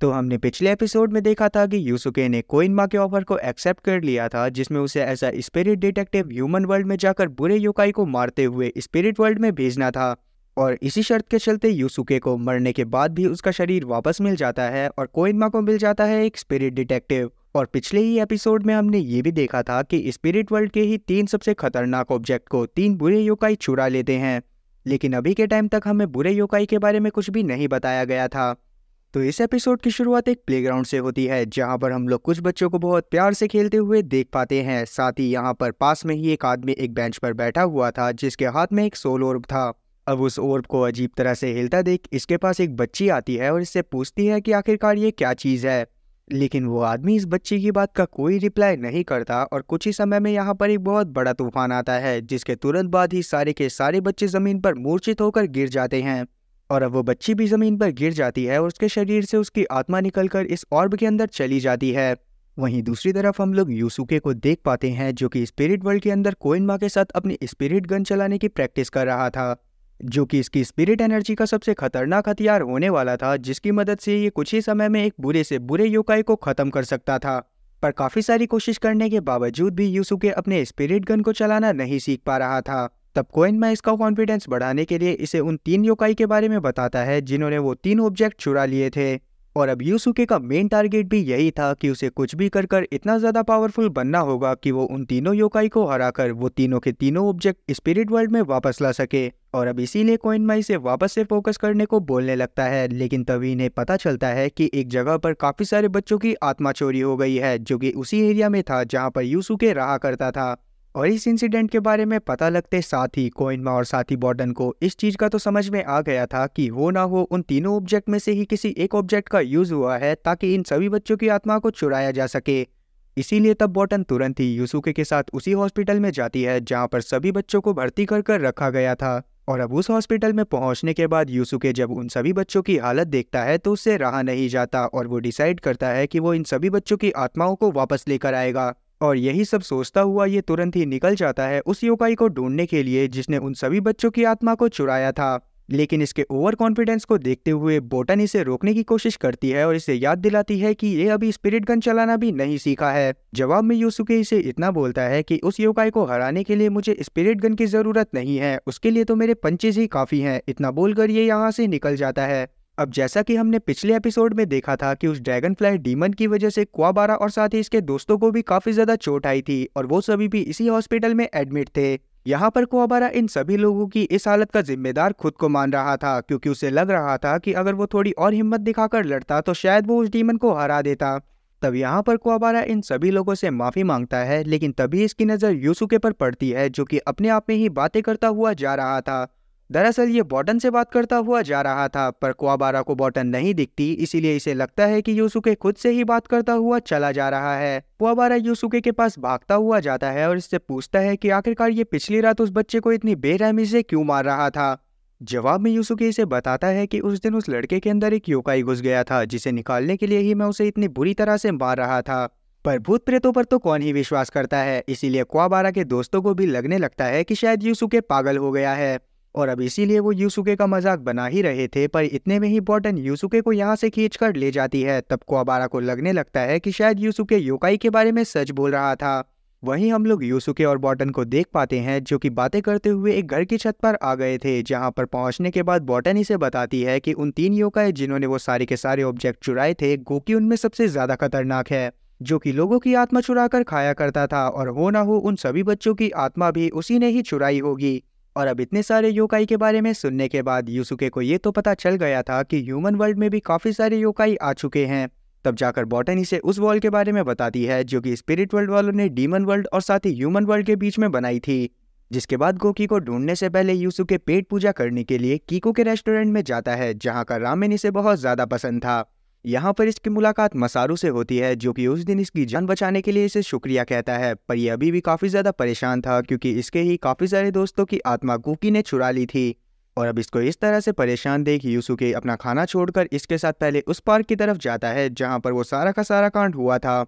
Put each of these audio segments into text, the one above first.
तो हमने पिछले एपिसोड में देखा था कि यूसुके ने कोइनमा के ऑफर को एक्सेप्ट कर लिया था जिसमें उसे as a spirit detective human world में जाकर बुरे युकाई को मारते हुए स्पिरिट वर्ल्ड में भेजना था और इसी शर्त के चलते यूसुके को मरने के बाद भी उसका शरीर वापस मिल जाता है और कोइनमा को मिल जाता है एक स्पिरिट डिटेक्टिव और पिछले ही एपिसोड में हमने ये भी देखा था कि स्पिरिट वर्ल्ड के ही तीन सबसे खतरनाक ऑब्जेक्ट को तीन बुरे योकाई चुरा लेते हैं लेकिन अभी के टाइम तक हमें बुरे योकाई के बारे में कुछ भी नहीं बताया गया था तो इस एपिसोड की शुरुआत एक प्लेग्राउंड से होती है जहां पर हम लोग कुछ बच्चों को बहुत प्यार से खेलते हुए देख पाते हैं साथ ही यहां पर पास में ही एक आदमी एक बेंच पर बैठा हुआ था जिसके हाथ में एक सोल ओर्ब था अब उस ओर्ब को अजीब तरह से हिलता देख इसके पास एक बच्ची आती है और इससे पूछती है कि आखिरकार ये क्या चीज़ है लेकिन वो आदमी इस बच्ची की बात का कोई रिप्लाई नहीं करता और कुछ ही समय में यहाँ पर एक बहुत बड़ा तूफान आता है जिसके तुरंत बाद ही सारे के सारे बच्चे ज़मीन पर मूर्छित होकर गिर जाते हैं और अब वो बच्ची भी ज़मीन पर गिर जाती है और उसके शरीर से उसकी आत्मा निकलकर इस ऑर्ब के अंदर चली जाती है वहीं दूसरी तरफ हम लोग यूसुके को देख पाते हैं जो कि स्पिरिट वर्ल्ड के अंदर कोइनमा के साथ अपनी स्पिरिट गन चलाने की प्रैक्टिस कर रहा था जो कि इसकी स्पिरिट एनर्जी का सबसे खतरनाक हथियार होने वाला था जिसकी मदद से ये कुछ ही समय में एक बुरे से बुरे युकाई को ख़त्म कर सकता था पर काफ़ी सारी कोशिश करने के बावजूद भी यूसुके अपने स्पिरिट गन को चलाना नहीं सीख पा रहा था तब कोइन माइस का कॉन्फिडेंस बढ़ाने के लिए इसे उन तीन योकाई के बारे में बताता है जिन्होंने वो तीन ऑब्जेक्ट चुरा लिए थे और अब यूसुके का मेन टारगेट भी यही था कि उसे कुछ भी कर कर इतना ज़्यादा पावरफुल बनना होगा कि वो उन तीनों योकाई को हराकर वो तीनों के तीनों ऑब्जेक्ट स्पिरिट वर्ल्ड में वापस ला सके और अब इसीलिए कोइनमाई से वापस से फोकस करने को बोलने लगता है लेकिन तभी इन्हें पता चलता है कि एक जगह पर काफ़ी सारे बच्चों की आत्मा चोरी हो गई है जो कि उसी एरिया में था जहाँ पर यूसुके रहा करता था और इस इंसिडेंट के बारे में पता लगते साथ ही कोइनमा और साथी बॉर्डन को इस चीज़ का तो समझ में आ गया था कि वो ना हो उन तीनों ऑब्जेक्ट में से ही किसी एक ऑब्जेक्ट का यूज़ हुआ है ताकि इन सभी बच्चों की आत्मा को चुराया जा सके इसीलिए तब बॉटन तुरंत ही यूसुके के साथ उसी हॉस्पिटल में जाती है जहां पर सभी बच्चों को भर्ती कर कर रखा गया था और अब उस हॉस्पिटल में पहुंचने के बाद यूसुके जब उन सभी बच्चों की हालत देखता है तो उससे रहा नहीं जाता और वो डिसाइड करता है कि वो इन सभी बच्चों की आत्माओं को वापस लेकर आएगा और यही सब सोचता हुआ ये तुरंत ही निकल जाता है उस योकाई को ढूंढने के लिए जिसने उन सभी बच्चों की आत्मा को चुराया था लेकिन इसके ओवर कॉन्फिडेंस को देखते हुए बोटन इसे रोकने की कोशिश करती है और इसे याद दिलाती है कि ये अभी स्पिरिट गन चलाना भी नहीं सीखा है जवाब में यूसुके इसे इतना बोलता है कि उस योकाई को हराने के लिए मुझे स्पिरिट गन की जरूरत नहीं है उसके लिए तो मेरे पंचेज ही काफी हैं इतना बोलकर ये यहाँ से निकल जाता है अब जैसा कि हमने पिछले एपिसोड में देखा था कि उस ड्रैगन फ्लाई डीमन की वजह से कुआबारा और साथ ही इसके दोस्तों को भी काफी ज्यादा चोट आई थी और वो सभी भी इसी हॉस्पिटल में एडमिट थे यहाँ पर कुआबारा इन सभी लोगों की इस हालत का जिम्मेदार खुद को मान रहा था क्योंकि उसे लग रहा था कि अगर वो थोड़ी और हिम्मत दिखाकर लड़ता तो शायद वो उस डीमन को हरा देता तब यहाँ पर कुआबारा इन सभी लोगों से माफ़ी मांगता है लेकिन तभी इसकी नज़र यूसुके पर पड़ती है जो कि अपने आप में ही बातें करता हुआ जा रहा था दरअसल ये बॉटन से बात करता हुआ जा रहा था पर कुआबारा को बॉटन नहीं दिखती इसीलिए इसे लगता है कि यूसुके खुद से ही बात करता हुआ चला जा रहा है कुआबारा यूसुके के पास भागता हुआ जाता है और इससे पूछता है कि आखिरकार ये पिछली रात उस बच्चे को इतनी बेरहमी से क्यों मार रहा था जवाब में यूसुके इसे बताता है कि उस दिन उस लड़के के अंदर एक योकाई घुस गया था जिसे निकालने के लिए ही मैं उसे इतनी बुरी तरह से मार रहा था पर भूत प्रेतों पर तो कौन ही विश्वास करता है इसीलिए कुआबारा के दोस्तों को भी लगने लगता है कि शायद यूसुके पागल हो गया है और अब इसीलिए वो यूसुके का मजाक बना ही रहे थे पर इतने में ही बॉटन यूसुके को यहाँ से खींच कर ले जाती है तब कोबारा को लगने लगता है कि शायद यूसुके योकाई के बारे में सच बोल रहा था वहीं हम लोग यूसुके और बॉटन को देख पाते हैं जो कि बातें करते हुए एक घर की छत पर आ गए थे जहां पर पहुंचने के बाद बॉटन इसे बताती है कि उन तीन योकाए जिन्होंने वो सारे के सारे ऑब्जेक्ट चुराए थे गोकी उनमें सबसे ज़्यादा खतरनाक है जो कि लोगों की आत्मा चुराकर खाया करता था और हो ना हो उन सभी बच्चों की आत्मा भी उसी ने ही चुराई होगी और अब इतने सारे योकाई के बारे में सुनने के बाद यूसुके को ये तो पता चल गया था कि ह्यूमन वर्ल्ड में भी काफ़ी सारे योकाई आ चुके हैं तब जाकर बॉटनी से उस वॉल के बारे में बताती है जो कि स्पिरिट वर्ल्ड वालों ने डीमन वर्ल्ड और साथ ही ह्यूमन वर्ल्ड के बीच में बनाई थी जिसके बाद गोकी को ढूंढने से पहले यूसु के पेट पूजा करने के लिए कीको के रेस्टोरेंट में जाता है जहाँ का रामेन इसे बहुत ज़्यादा पसंद था यहाँ पर इसकी मुलाकात मसारू से होती है जो कि उस दिन इसकी जान बचाने के लिए इसे शुक्रिया कहता है पर यह अभी भी काफ़ी ज़्यादा परेशान था क्योंकि इसके ही काफ़ी सारे दोस्तों की आत्मा कुकी ने चुरा ली थी और अब इसको इस तरह से परेशान देख यूसुके अपना खाना छोड़कर इसके साथ पहले उस पार्क की तरफ जाता है जहाँ पर वो सारा का सारा कांड हुआ था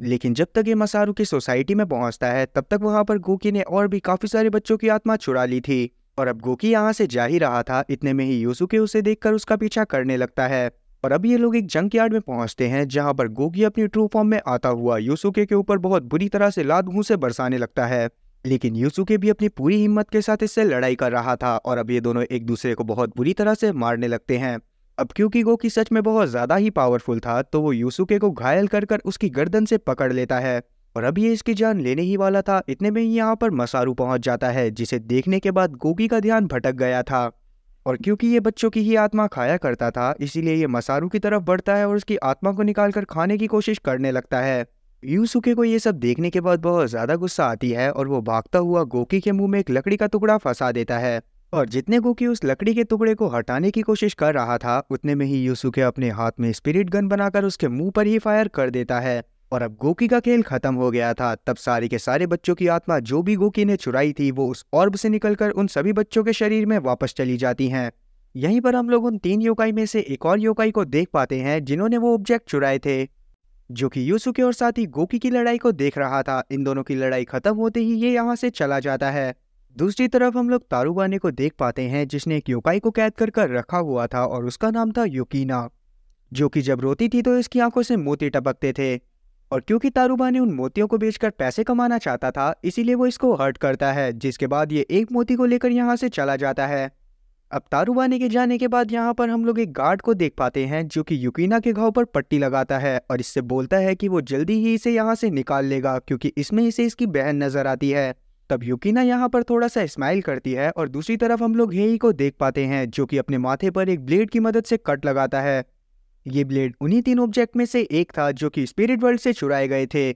लेकिन जब तक ये मसारू की सोसाइटी में पहुंचता है तब तक वहाँ पर गोकी ने और भी काफ़ी सारे बच्चों की आत्मा चुरा ली थी और अब गोकी यहाँ से जा ही रहा था इतने में ही यूसुके उसे देखकर उसका पीछा करने लगता है और अब ये लोग एक जंक यार्ड में पहुंचते हैं जहां पर गोगी अपनी ट्रू फॉर्म में आता हुआ यूसुके के ऊपर बहुत बुरी तरह से लात घूसे बरसाने लगता है लेकिन यूसुके भी अपनी पूरी हिम्मत के साथ इससे लड़ाई कर रहा था और अब ये दोनों एक दूसरे को बहुत बुरी तरह से मारने लगते हैं अब क्योंकि गोकी सच में बहुत ज़्यादा ही पावरफुल था तो वो यूसुके को घायल कर कर उसकी गर्दन से पकड़ लेता है और अब ये इसकी जान लेने ही वाला था इतने में ही यहाँ पर मसारू पहुंच जाता है जिसे देखने के बाद गोगी का ध्यान भटक गया था और क्योंकि ये बच्चों की ही आत्मा खाया करता था इसीलिए ये मसारू की तरफ बढ़ता है और उसकी आत्मा को निकालकर खाने की कोशिश करने लगता है यूसुके को ये सब देखने के बाद बहुत ज़्यादा गुस्सा आती है और वो भागता हुआ गोकी के मुंह में एक लकड़ी का टुकड़ा फंसा देता है और जितने गोकी उस लकड़ी के टुकड़े को हटाने की कोशिश कर रहा था उतने में ही यूसुके अपने हाथ में स्पिरिट गन बनाकर उसके मुंह पर ही फायर कर देता है और अब गोकी का खेल खत्म हो गया था तब सारी के सारे बच्चों की आत्मा जो भी गोकी ने चुराई थी वो उस ऑर्ब से निकलकर उन सभी बच्चों के शरीर में वापस चली जाती हैं यहीं पर हम लोग उन तीन योकाई में से एक और योकाई को देख पाते हैं जिन्होंने वो ऑब्जेक्ट चुराए थे जो कि यूसुके और साथी गोकी की लड़ाई को देख रहा था इन दोनों की लड़ाई खत्म होते ही ये यहाँ से चला जाता है दूसरी तरफ हम लोग तारुबाने को देख पाते हैं जिसने एक योकाई को कैद कर कर रखा हुआ था और उसका नाम था योकीना जो कि जब रोती थी तो इसकी आंखों से मोती टपकते थे और क्योंकि तारुबा ने उन मोतियों को बेचकर पैसे कमाना चाहता था इसीलिए वो इसको हर्ट करता है जिसके बाद ये एक मोती को लेकर यहाँ से चला जाता है अब तारूबाने के जाने के बाद यहाँ पर हम लोग एक गार्ड को देख पाते हैं जो कि युकीना के घाव पर पट्टी लगाता है और इससे बोलता है कि वो जल्दी ही इसे यहाँ से निकाल लेगा क्योंकि इसमें इसे इसकी बहन नजर आती है तब युकीना यहाँ पर थोड़ा सा स्माइल करती है और दूसरी तरफ हम लोग हेई को देख पाते हैं जो कि अपने माथे पर एक ब्लेड की मदद से कट लगाता है ये ब्लेड उन्हीं तीन ऑब्जेक्ट में से एक था जो कि स्पिरिट वर्ल्ड से चुराए गए थे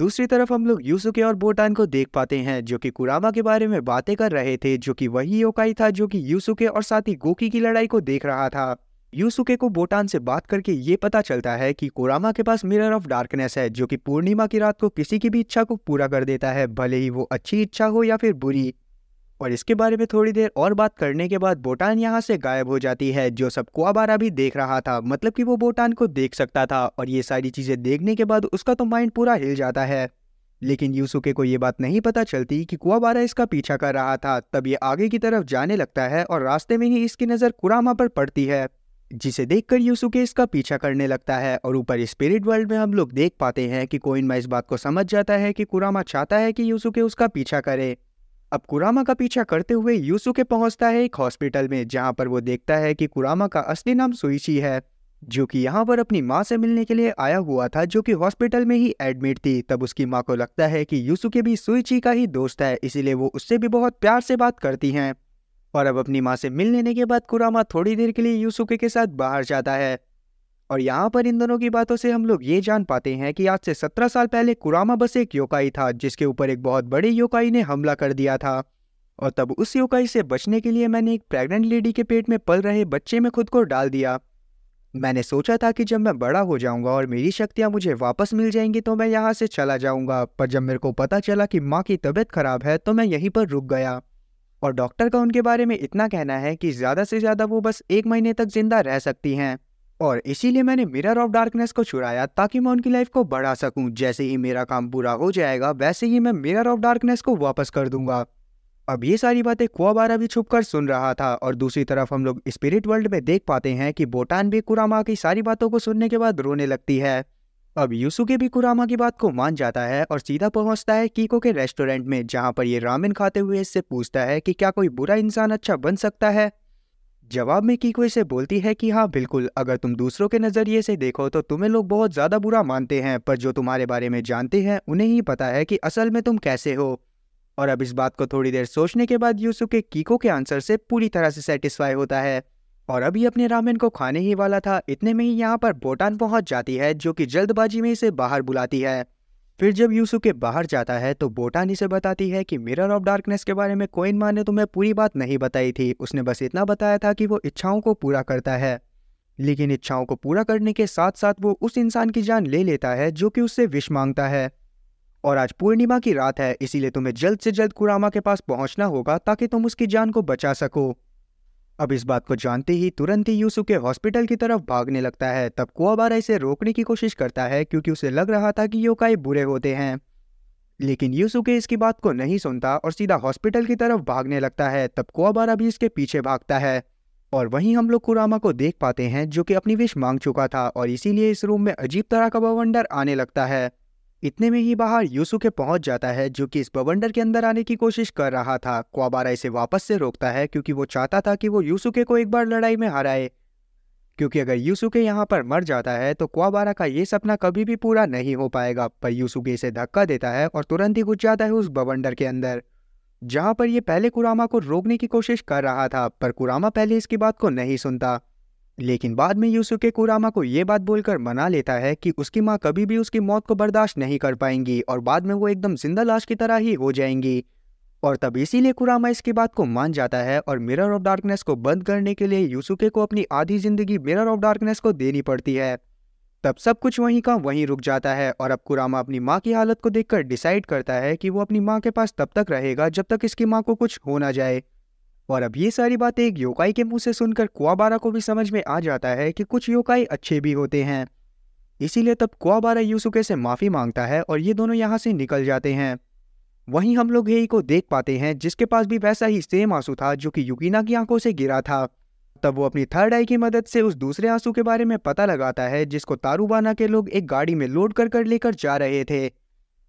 दूसरी तरफ हम लोग यूसुके और बोटान को देख पाते हैं जो कि कुरामा के बारे में बातें कर रहे थे जो कि वही योकाई था जो कि यूसुके और साथ ही गोकी की लड़ाई को देख रहा था यूसुके को बोटान से बात करके ये पता चलता है कि कोरामा के पास मिरर ऑफ डार्कनेस है जो कि पूर्णिमा की रात को किसी की भी इच्छा को पूरा कर देता है भले ही वो अच्छी इच्छा हो या फिर बुरी और इसके बारे में थोड़ी देर और बात करने के बाद बोटान यहाँ से गायब हो जाती है जो सब कुआबारा भी देख रहा था मतलब कि वो बोटान को देख सकता था और ये सारी चीज़ें देखने के बाद उसका तो माइंड पूरा हिल जाता है लेकिन यूसुके को ये बात नहीं पता चलती कि कुआबारा इसका पीछा कर रहा था तब ये आगे की तरफ जाने लगता है और रास्ते में ही इसकी नज़र कुरामा पर पड़ती है जिसे देखकर यूसुके इसका पीछा करने लगता है और ऊपर स्पिरिट वर्ल्ड में हम लोग देख पाते हैं कि कोइनमा इस बात को समझ जाता है कि कुरामा चाहता है कि यूसुके उसका पीछा करे अब कुरामा का पीछा करते हुए यूसुके पहुंचता है एक हॉस्पिटल में जहां पर वो देखता है कि कुरामा का असली नाम सुइशी है जो कि यहाँ पर अपनी माँ से मिलने के लिए आया हुआ था जो कि हॉस्पिटल में ही एडमिट थी तब उसकी माँ को लगता है कि यूसुके भी सुइची का ही दोस्त है इसीलिए वो उससे भी बहुत प्यार से बात करती हैं और अब अपनी माँ से मिल लेने के बाद कुरामा थोड़ी देर के लिए यूसुके के साथ बाहर जाता है और यहाँ पर इन दोनों की बातों से हम लोग ये जान पाते हैं कि आज से सत्रह साल पहले कुरामा बस एक योकाई था जिसके ऊपर एक बहुत बड़े योकाई ने हमला कर दिया था और तब उस योकाई से बचने के लिए मैंने एक प्रेग्नेंट लेडी के पेट में पल रहे बच्चे में खुद को डाल दिया मैंने सोचा था कि जब मैं बड़ा हो जाऊंगा और मेरी शक्तियां मुझे वापस मिल जाएंगी तो मैं यहाँ से चला जाऊंगा पर जब मेरे को पता चला कि माँ की तबीयत खराब है तो मैं यहीं पर रुक गया और डॉक्टर का उनके बारे में इतना कहना है कि ज़्यादा से ज़्यादा वो बस एक महीने तक जिंदा रह सकती हैं और इसीलिए मैंने मिरर ऑफ डार्कनेस को छुड़ाया ताकि मैं उनकी लाइफ को बढ़ा सकूं जैसे ही मेरा काम पूरा हो जाएगा वैसे ही मैं मिरर ऑफ डार्कनेस को वापस कर दूंगा अब ये सारी बातें कुआबारा भी छुप कर सुन रहा था और दूसरी तरफ हम लोग स्पिरिट वर्ल्ड में देख पाते हैं कि बोटान भी कुरामा की सारी बातों को सुनने के बाद रोने लगती है अब यूसुके भी कुरामा की बात को मान जाता है और सीधा पहुंचता है कीको के रेस्टोरेंट में जहां पर ये रामेन खाते हुए इससे पूछता है कि क्या कोई बुरा इंसान अच्छा बन सकता है जवाब में कीको इसे बोलती है कि हाँ बिल्कुल अगर तुम दूसरों के नज़रिए से देखो तो तुम्हें लोग बहुत ज़्यादा बुरा मानते हैं पर जो तुम्हारे बारे में जानते हैं उन्हें ही पता है कि असल में तुम कैसे हो और अब इस बात को थोड़ी देर सोचने के बाद यूसुके कीको के आंसर से पूरी तरह से सेटिस्फाई होता है और अभी अपने रामेन को खाने ही वाला था इतने में ही यहाँ पर बोटान पहुंच जाती है जो कि जल्दबाजी में इसे बाहर बुलाती है फिर जब यूसुके बाहर जाता है तो बोटानी से बताती है कि मिरर ऑफ डार्कनेस के बारे में कोइन मान ने तुम्हें पूरी बात नहीं बताई थी उसने बस इतना बताया था कि वो इच्छाओं को पूरा करता है लेकिन इच्छाओं को पूरा करने के साथ साथ वो उस इंसान की जान ले लेता है जो कि उससे विश मांगता है और आज पूर्णिमा की रात है इसीलिए तुम्हें जल्द से जल्द कुरामा के पास पहुंचना होगा ताकि तुम उसकी जान को बचा सको अब इस बात को जानते ही तुरंत ही यूसुफ के हॉस्पिटल की तरफ भागने लगता है तब कुआबारा इसे रोकने की कोशिश करता है क्योंकि उसे लग रहा था कि योकाई बुरे होते हैं लेकिन के इसकी बात को नहीं सुनता और सीधा हॉस्पिटल की तरफ भागने लगता है तब कुआबारा भी इसके पीछे भागता है और वहीं हम लोग कुरामा को देख पाते हैं जो कि अपनी विश मांग चुका था और इसीलिए इस रूम में अजीब तरह का बवंडर आने लगता है इतने में ही बाहर यूसुके पहुंच जाता है जो कि इस बवंडर के अंदर आने की कोशिश कर रहा था क्वाबारा इसे वापस से रोकता है क्योंकि वो चाहता था कि वो यूसुके को एक बार लड़ाई में हराए क्योंकि अगर यूसुके यहाँ पर मर जाता है तो क्वाबारा का ये सपना कभी भी पूरा नहीं हो पाएगा पर यूसुके इसे धक्का देता है और तुरंत ही घुस जाता है उस बवंडर के अंदर जहाँ पर यह पहले कुरामा को रोकने की कोशिश कर रहा था पर कुरामा पहले इसकी बात को नहीं सुनता लेकिन बाद में यूसुके कुरामा को ये बात बोलकर मना लेता है कि उसकी माँ कभी भी उसकी मौत को बर्दाश्त नहीं कर पाएंगी और बाद में वो एकदम जिंदा लाश की तरह ही हो जाएंगी और तब इसीलिए कुरामा इसकी बात को मान जाता है और मिरर ऑफ डार्कनेस को बंद करने के लिए यूसुके को अपनी आधी जिंदगी मिरर ऑफ डार्कनेस को देनी पड़ती है तब सब कुछ वहीं का वहीं रुक जाता है और अब कुरामा अपनी माँ की हालत को देखकर डिसाइड करता है कि वो अपनी माँ के पास तब तक रहेगा जब तक इसकी माँ को कुछ हो ना जाए और अब ये सारी बातें एक योकाई के मुंह से सुनकर कुआबारा को भी समझ में आ जाता है कि कुछ योकाई अच्छे भी होते हैं इसीलिए तब कुआबारा यूसुके से माफ़ी मांगता है और ये दोनों यहाँ से निकल जाते हैं वहीं हम लोग हेई को देख पाते हैं जिसके पास भी वैसा ही सेम आंसू था जो कि युकीना की आंखों से गिरा था तब वो अपनी थर्ड आई की मदद से उस दूसरे आंसू के बारे में पता लगाता है जिसको तारूबाना के लोग एक गाड़ी में लोड कर कर लेकर जा रहे थे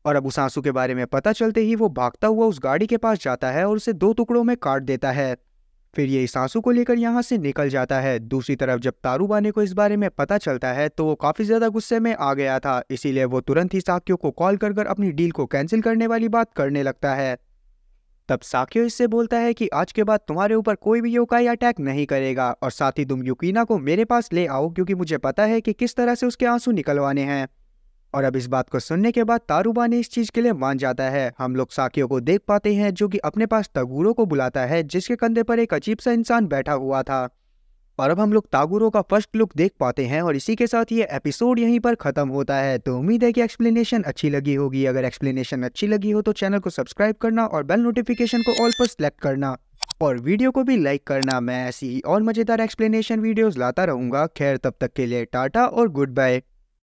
और अब उस आंसू के बारे में पता चलते ही वो भागता हुआ उस गाड़ी के पास जाता है और उसे दो टुकड़ों में काट देता है फिर ये आंसू को लेकर यहाँ से निकल जाता है दूसरी तरफ जब तारूबाने को इस बारे में पता चलता है तो वो काफ़ी ज़्यादा गुस्से में आ गया था इसीलिए वो तुरंत ही साकियो को कॉल कर कर अपनी डील को कैंसिल करने वाली बात करने लगता है तब साकियो इससे बोलता है कि आज के बाद तुम्हारे ऊपर कोई भी योकाई अटैक नहीं करेगा और साथ ही तुम युकीना को मेरे पास ले आओ क्योंकि मुझे पता है कि किस तरह से उसके आंसू निकलवाने हैं और अब इस बात को सुनने के बाद तारुबा ने इस चीज के लिए मान जाता है हम लोग साकियों को देख पाते हैं जो कि अपने पास तगुरो को बुलाता है जिसके कंधे पर एक अजीब सा इंसान बैठा हुआ था और अब हम लोग तागुरो का फर्स्ट लुक देख पाते हैं और इसी के साथ ये एपिसोड यहीं पर खत्म होता है तो उम्मीद है कि एक्सप्लेनेशन अच्छी लगी होगी अगर एक्सप्लेनेशन अच्छी लगी हो तो चैनल को सब्सक्राइब करना और बेल नोटिफिकेशन को ऑल पर सिलेक्ट करना और वीडियो को भी लाइक करना मैं ऐसी और मज़ेदार एक्सप्लेनेशन वीडियोज लाता रहूंगा खैर तब तक के लिए टाटा और गुड बाय